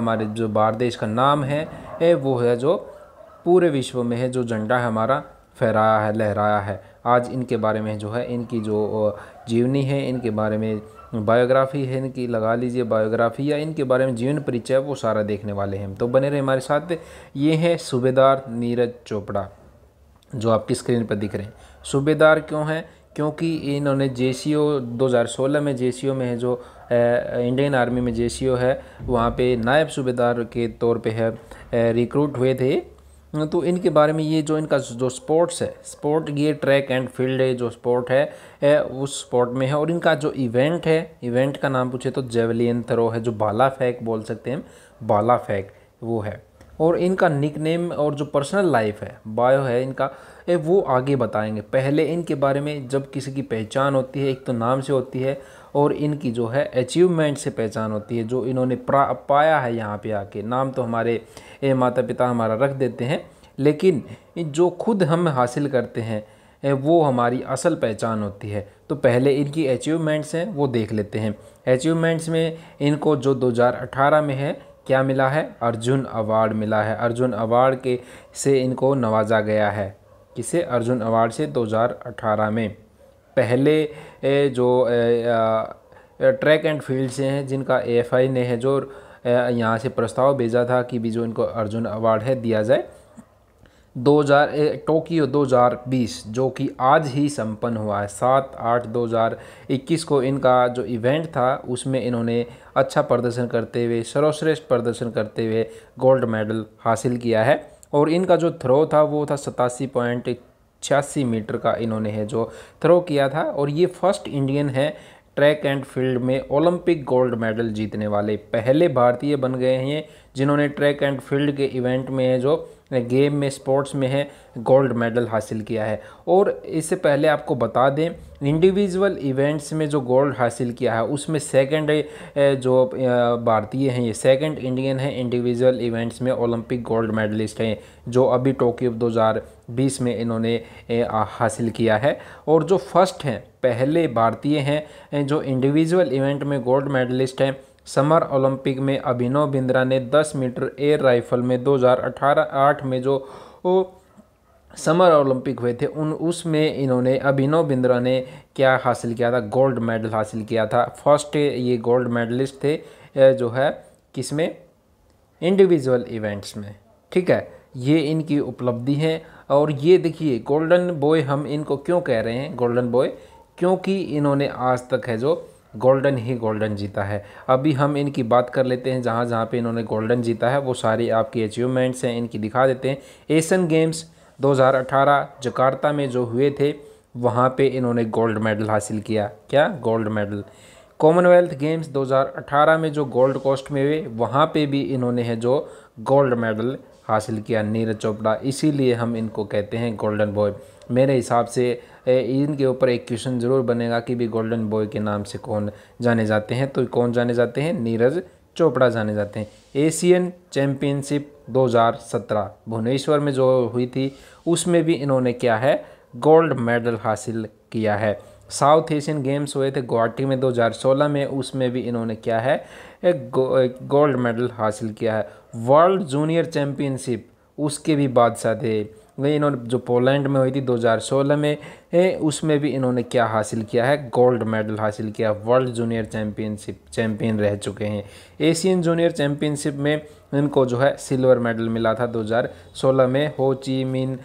हमारे जो भारत देश का नाम है ए, वो है जो पूरे विश्व में है जो झंडा है हमारा फहराया है लहराया है आज इनके बारे में जो है इनकी जो जीवनी है इनके बारे में बायोग्राफी है इनकी लगा लीजिए बायोग्राफी या इनके बारे में जीवन परिचय वो सारा देखने वाले हैं तो बने रहे हमारे साथ ये हैं सूबेदार नीरज चोपड़ा जो आपकी स्क्रीन पर दिख रहे हैं सूबेदार क्यों हैं क्योंकि इन्होंने जे 2016 में जे में है जो इंडियन आर्मी में जे है वहाँ पे नायब सूबेदार के तौर पे है रिक्रूट हुए थे तो इनके बारे में ये जो इनका जो स्पोर्ट्स है स्पोर्ट ये ट्रैक एंड फील्ड है जो स्पोर्ट है, उस स्पोर्ट में है और इनका जो इवेंट है इवेंट का नाम पूछे तो जेवलियन थ्रो है जो बाला फेंक बोल सकते हैं बाला फेंक वो है और इनका निक नेम और जो पर्सनल लाइफ है बायो है इनका वो आगे बताएंगे पहले इनके बारे में जब किसी की पहचान होती है एक तो नाम से होती है और इनकी जो है अचीवमेंट से पहचान होती है जो इन्होंने पाया है यहाँ पे आके नाम तो हमारे माता पिता हमारा रख देते हैं लेकिन जो खुद हम हासिल करते हैं वो हमारी असल पहचान होती है तो पहले इनकी अचीवमेंट्स हैं वो देख लेते हैं अचीवमेंट्स में इनको जो 2018 में है क्या मिला है अर्जुन अवार्ड मिला है अर्जुन अवार्ड के से इनको नवाजा गया है किसे अर्जुन अवार्ड से 2018 में पहले जो ट्रैक एंड फील्ड से हैं जिनका एएफआई ने है जो यहाँ से प्रस्ताव भेजा था कि भी जो इनको अर्जुन अवार्ड है दिया जाए 2000 टोक्यो 2020 जो कि आज ही संपन्न हुआ है सात आठ 2021 को इनका जो इवेंट था उसमें इन्होंने अच्छा प्रदर्शन करते हुए सर्वश्रेष्ठ प्रदर्शन करते हुए गोल्ड मेडल हासिल किया है और इनका जो थ्रो था वो था सतासी पॉइंट छियासी मीटर का इन्होंने है जो थ्रो किया था और ये फर्स्ट इंडियन है ट्रैक एंड फील्ड में ओलंपिक गोल्ड मेडल जीतने वाले पहले भारतीय बन गए हैं जिन्होंने ट्रैक एंड फील्ड के इवेंट में है जो गेम में स्पोर्ट्स में है गोल्ड मेडल हासिल किया है और इससे पहले आपको बता दें इंडिविजुअल इवेंट्स में जो गोल्ड हासिल किया है उसमें सेकंड जो भारतीय हैं ये सेकंड इंडियन है इंडिविजुअल इवेंट्स में ओलंपिक गोल्ड मेडलिस्ट हैं जो अभी टोक्यो हज़ार 2020 में इन्होंने हासिल किया है और जो फर्स्ट हैं पहले भारतीय हैं जो इंडिविजुअल इवेंट में गोल्ड मेडलिस्ट हैं समर ओलंपिक में अभिनव बिंद्रा ने 10 मीटर एयर राइफल में 2018 आठ में जो ओ, समर ओलंपिक हुए थे उन उसमें इन्होंने अभिनव बिंद्रा ने क्या हासिल किया था गोल्ड मेडल हासिल किया था फर्स्ट ये गोल्ड मेडलिस्ट थे जो है किसमें इंडिविजुअल इवेंट्स में ठीक है ये इनकी उपलब्धि है और ये देखिए गोल्डन बॉय हम इनको क्यों कह रहे हैं गोल्डन बॉय क्योंकि इन्होंने आज तक है जो गोल्डन ही गोल्डन जीता है अभी हम इनकी बात कर लेते हैं जहाँ जहाँ पे इन्होंने गोल्डन जीता है वो सारी आपकी अचीवमेंट्स हैं इनकी दिखा देते हैं एशियन गेम्स 2018 जकार्ता में जो हुए थे वहाँ पे इन्होंने गोल्ड मेडल हासिल किया क्या गोल्ड मेडल कॉमनवेल्थ गेम्स 2018 में जो गोल्ड कोस्ट में हुए वहाँ पे भी इन्होंने है जो गोल्ड मेडल हासिल किया नीरज चोपड़ा इसीलिए हम इनको कहते हैं गोल्डन बॉय मेरे हिसाब से इनके ऊपर एक क्वेश्चन ज़रूर बनेगा कि भी गोल्डन बॉय के नाम से कौन जाने जाते हैं तो कौन जाने जाते हैं नीरज चोपड़ा जाने जाते हैं एशियन चैम्पियनशिप 2017 भुवनेश्वर में जो हुई थी उसमें भी इन्होंने क्या है गोल्ड मेडल हासिल किया है साउथ एशियन गेम्स हुए थे गुवाहाटी में 2016 में उसमें भी इन्होंने क्या है एक गोल्ड मेडल हासिल किया है वर्ल्ड जूनियर चैम्पियनशिप उसके भी बादशाह थे वही इन्होंने जो पोलैंड में हुई थी 2016 में ए, उसमें भी इन्होंने क्या हासिल किया है गोल्ड मेडल हासिल किया वर्ल्ड जूनियर चैम्पियनशिप चैम्पियन रह चुके हैं एशियन जूनियर चैम्पियनशिप में इनको जो है सिल्वर मेडल मिला था 2016 में हो ची मिन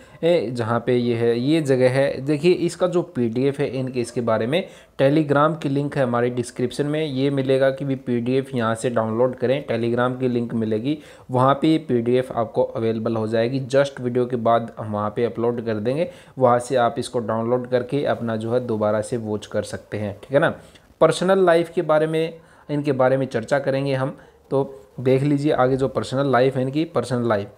जहाँ पे ये है ये जगह है देखिए इसका जो पीडीएफ है इनके इसके बारे में टेलीग्राम की लिंक है हमारे डिस्क्रिप्शन में ये मिलेगा कि भी पीडीएफ यहाँ से डाउनलोड करें टेलीग्राम की लिंक मिलेगी वहाँ पे पीडीएफ आपको अवेलेबल हो जाएगी जस्ट वीडियो के बाद हम वहाँ पर अपलोड कर देंगे वहाँ से आप इसको डाउनलोड करके अपना जो है दोबारा से वॉच कर सकते हैं ठीक है ना पर्सनल लाइफ के बारे में इनके बारे में चर्चा करेंगे हम तो देख लीजिए आगे जो पर्सनल लाइफ है इनकी पर्सनल लाइफ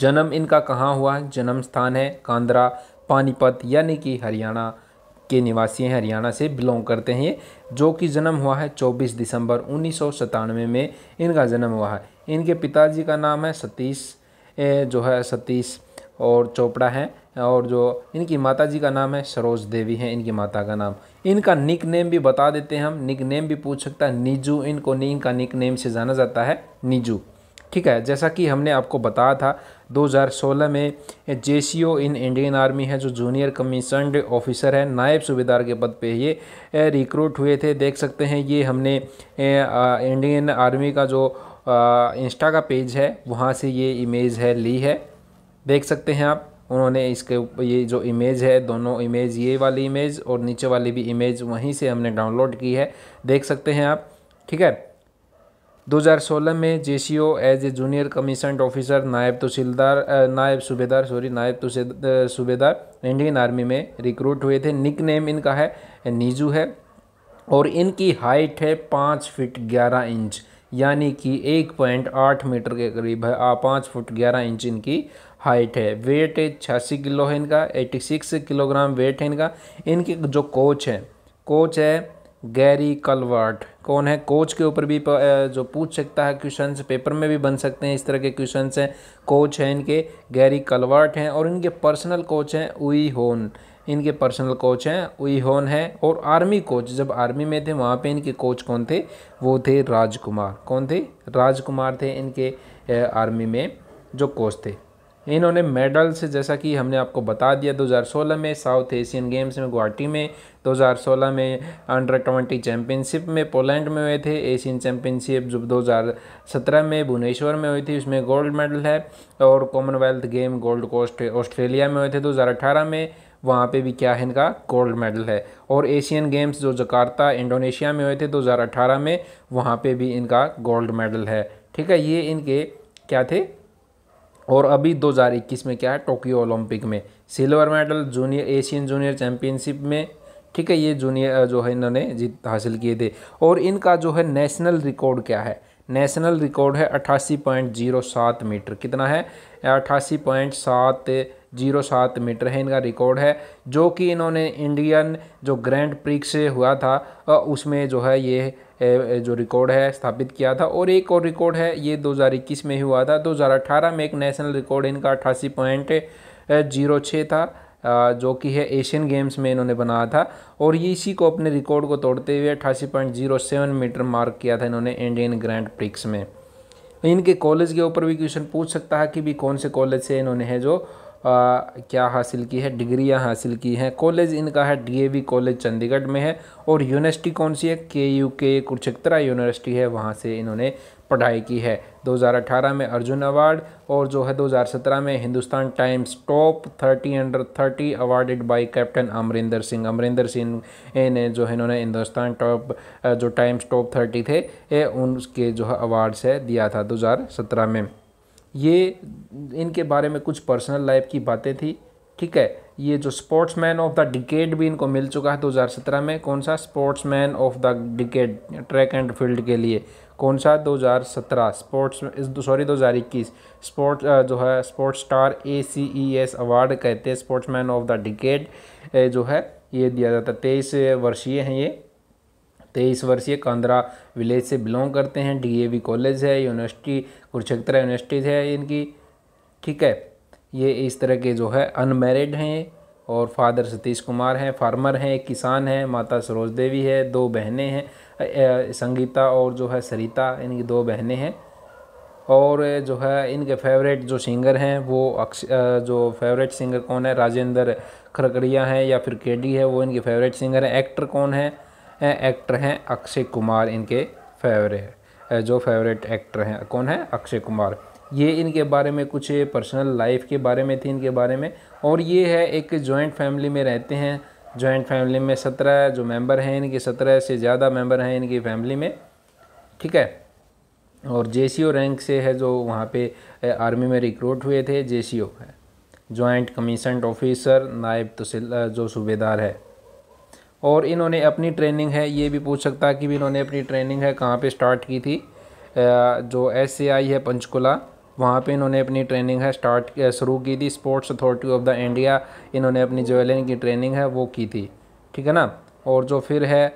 जन्म इनका कहाँ हुआ है जन्म स्थान है कांदरा पानीपत यानी कि हरियाणा के निवासी हैं हरियाणा से बिलोंग करते हैं ये जो कि जन्म हुआ है 24 दिसंबर उन्नीस में इनका जन्म हुआ है इनके पिताजी का नाम है सतीश जो है सतीश और चोपड़ा हैं और जो इनकी माता जी का नाम है सरोज देवी है इनकी माता का नाम इनका निक नेम भी बता देते हैं हम निक नेम भी पूछ सकता है निजू इनको इनका निक नेम से जाना जाता है निजू ठीक है जैसा कि हमने आपको बताया था 2016 में जे इन इंडियन आर्मी है जो जूनियर कमीशनड ऑफिसर है नायब सूबेदार के पद पे ये रिक्रूट हुए थे देख सकते हैं ये हमने इंडियन आर्मी का जो इंस्टा का पेज है वहाँ से ये इमेज है ली है देख सकते हैं आप उन्होंने इसके ये जो इमेज है दोनों इमेज ये वाली इमेज और नीचे वाली भी इमेज वहीं से हमने डाउनलोड की है देख सकते हैं आप ठीक है 2016 में J C O as a junior commission officer नायब तहसीलदार नायब सूबेदार सॉरी नायब सूबेदार इंडियन आर्मी में रिक्रूट हुए थे निक नेम इनका है नीजू है और इनकी हाइट है पाँच फिट ग्यारह इंच यानी कि एक पॉइंट आठ मीटर के करीब है पाँच फुट ग्यारह इंच इनकी हाइट है वेट छियासी किलो है इनका एट्टी सिक्स किलोग्राम वेट है इनका इनके जो कोच है कोच है गैरी कलवर्ट कौन है कोच के ऊपर भी जो पूछ सकता है क्वेश्चन पेपर में भी बन सकते हैं इस तरह के क्वेश्चन हैं कोच हैं इनके गैरी कलवर्ट हैं और इनके पर्सनल कोच हैं उई होन इनके पर्सनल कोच हैं उई होन है और आर्मी कोच जब आर्मी में थे वहाँ पे इनके कोच कौन थे वो थे राजकुमार कौन थे राजकुमार थे इनके आर्मी में जो कोच थे इन्होंने मेडल्स जैसा कि हमने आपको बता दिया 2016 में साउथ एशियन गेम्स में गुवाहाटी में 2016 में अंडर ट्वेंटी चैम्पियनशिप में पोलैंड में हुए थे एशियन चैम्पियनशिप जो 2017 में भुवनेश्वर में हुई थी उसमें गोल्ड मेडल है और Commonwealth game Gold Coast Australia में हुए थे 2018 में वहाँ पे भी क्या है इनका गोल्ड मेडल है और एशियन गेम्स जो जकार्ता इंडोनेशिया में हुए थे 2018 में वहाँ पे भी इनका गोल्ड मेडल है ठीक है ये इनके क्या थे और अभी 2021 में क्या है टोक्यो ओलंपिक में silver medal junior Asian junior championship में ठीक है ये जूनियर जो है इन्होंने जीत हासिल किए थे और इनका जो है नेशनल रिकॉर्ड क्या है नेशनल रिकॉर्ड है अट्ठासी पॉइंट जीरो सात मीटर कितना है अट्ठासी पॉइंट सात जीरो सात मीटर है इनका रिकॉर्ड है जो कि इन्होंने इंडियन जो ग्रैंड प्रिक्स हुआ था उसमें जो है ये जो रिकॉर्ड है स्थापित किया था और एक और रिकॉर्ड है ये 2021 में हुआ था 2018 में एक नेशनल रिकॉर्ड इनका अट्ठासी पॉइंट जीरो छः था जो कि है एशियन गेम्स में इन्होंने बनाया था और ये इसी को अपने रिकॉर्ड को तोड़ते हुए अट्ठासी point zero seven metre mark किया था इन्होंने इंडियन ग्रैंड प्रिक्स में इनके कॉलेज के ऊपर भी क्वेश्चन पूछ सकता है कि भी कौन से कॉलेज से इन्होंने है जो आ, क्या हासिल की है डिग्रियां हासिल की हैं कॉलेज इनका है डीएवी कॉलेज चंडीगढ़ में है और यूनिवर्सिटी कौन सी है के यू के कुरुक्षेत्रा यूनिवर्सिटी है वहाँ से इन्होंने पढ़ाई की है 2018 में अर्जुन अवार्ड और जो है 2017 में Hindustan Times top 30 under 30 awarded by captain Amarinder Singh Amarinder Singh ने जो है इन्होंने हिंदुस्तान टॉप जो टाइम्स टॉप 30 थे उनके जो है अवार्ड्स है दिया था 2017 में ये इनके बारे में कुछ पर्सनल लाइफ की बातें थी ठीक है ये जो स्पोर्ट्समैन ऑफ द डिकेड भी इनको मिल चुका है 2017 में कौन सा sportsman of the decade track and field के लिए कौन सा 2017 स्पोर्ट्स सॉरी 2021 स्पोर्ट जो है sports star A C E S award कहते हैं स्पोर्ट्समैन ऑफ द डिकेड जो है ये दिया जाता है तेईस वर्षीय हैं ये तेईस वर्षीय कांदरा विलेज से बिलोंग करते हैं डीएवी कॉलेज है यूनिवर्सिटी कुरुक्षेत्रा यूनिवर्सिटी है इनकी ठीक है ये इस तरह के जो है अनमेरिड हैं और फादर सतीश कुमार हैं फार्मर हैं किसान हैं माता सरोज देवी है दो बहनें हैं संगीता और जो है सरिता इनकी दो बहनें हैं और जो है इनके फेवरेट जो सिंगर हैं वो अक्ष जो फेवरेट सिंगर कौन है राजेंद्र खरकड़िया हैं या फिर केडी है वो इनके फेवरेट सिंगर हैं एक्टर कौन है एक्टर हैं अक्षय कुमार इनके फेवरेट जो फेवरेट एक्टर हैं कौन है अक्षय कुमार ये इनके बारे में कुछ पर्सनल लाइफ के बारे में थी इनके बारे में और ये है एक जॉइंट फैमिली में रहते हैं जॉइंट फैमिली में सत्रह जो मेंबर हैं इनके सत्रह से ज़्यादा मेंबर हैं इनकी फैमिली में ठीक है और जे रैंक से है जो वहाँ पे आर्मी में रिक्रूट हुए थे जे है जॉइंट कमीशन ऑफिसर नायब तहसील जो सूबेदार है और इन्होंने अपनी ट्रेनिंग है ये भी पूछ सकता कि भी इन्होंने अपनी ट्रेनिंग है कहाँ पे स्टार्ट की थी जो एस है पंचकुला वहाँ पे इन्होंने अपनी ट्रेनिंग है स्टार्ट शुरू की थी Sports Authority of the India इन्होंने अपनी ज्वेलरी की ट्रेनिंग है वो की थी ठीक है ना और जो फिर है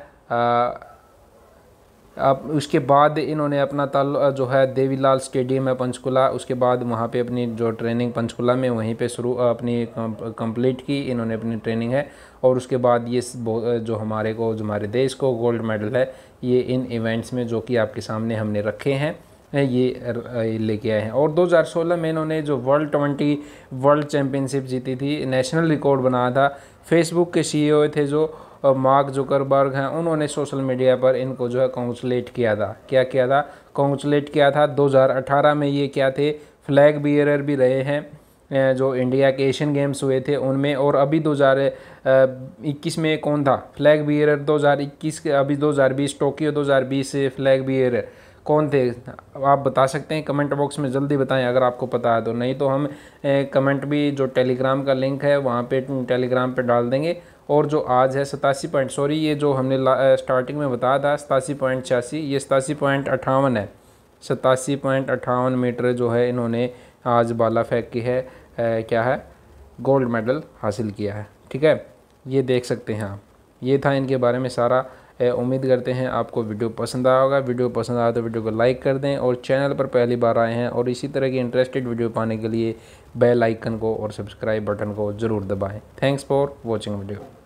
आप उसके बाद इन्होंने अपना ताल जो है देवीलाल स्टेडियम है पंचकुला उसके बाद वहाँ पे अपनी जो ट्रेनिंग पंचकुला में वहीं पे शुरू अपनी कंप्लीट की इन्होंने अपनी ट्रेनिंग है और उसके बाद ये जो हमारे को जो हमारे देश को गोल्ड मेडल है ये इन इवेंट्स में जो कि आपके सामने हमने रखे हैं ये लेके आए हैं और 2016 में इन्होंने जो वर्ल्ड ट्वेंटी वर्ल्ड चैम्पियनशिप जीती थी नेशनल रिकॉर्ड बनाया था फेसबुक के सीईओ थे जो मार्क जुकरबर्ग हैं उन्होंने सोशल मीडिया पर इनको जो है काउंसलेट किया था क्या किया था काउंसलेट किया था 2018 में ये क्या थे फ्लैग बियरर भी रहे हैं जो इंडिया के एशियन गेम्स हुए थे उनमें और अभी 2021 में कौन था फ्लैग बियरर 2021 के अभी 2020 टोक्यो 2020 से फ्लैग बियरर कौन थे आप बता सकते हैं कमेंट बॉक्स में जल्दी बताएं अगर आपको पता है तो नहीं तो हम कमेंट भी जो टेलीग्राम का लिंक है वहाँ पे टेलीग्राम पे डाल देंगे और जो आज है सतासी पॉइंट सॉरी ये जो हमने स्टार्टिंग में बताया था सतासी पॉइंट छियासी ये सतासी पॉइंट अट्ठावन है सतासी पॉइंट अट्ठावन मीटर जो है इन्होंने आज बाला फेंक की है ए, क्या है गोल्ड मेडल हासिल किया है ठीक है ये देख सकते हैं आप ये था इनके बारे में सारा उम्मीद करते हैं आपको वीडियो पसंद आया होगा वीडियो पसंद आया तो वीडियो को लाइक कर दें और चैनल पर पहली बार आए हैं और इसी तरह की इंटरेस्टेड वीडियो पाने के लिए बेल आइकन को और सब्सक्राइब बटन को ज़रूर दबाएँ थैंक्स फॉर वॉचिंग वीडियो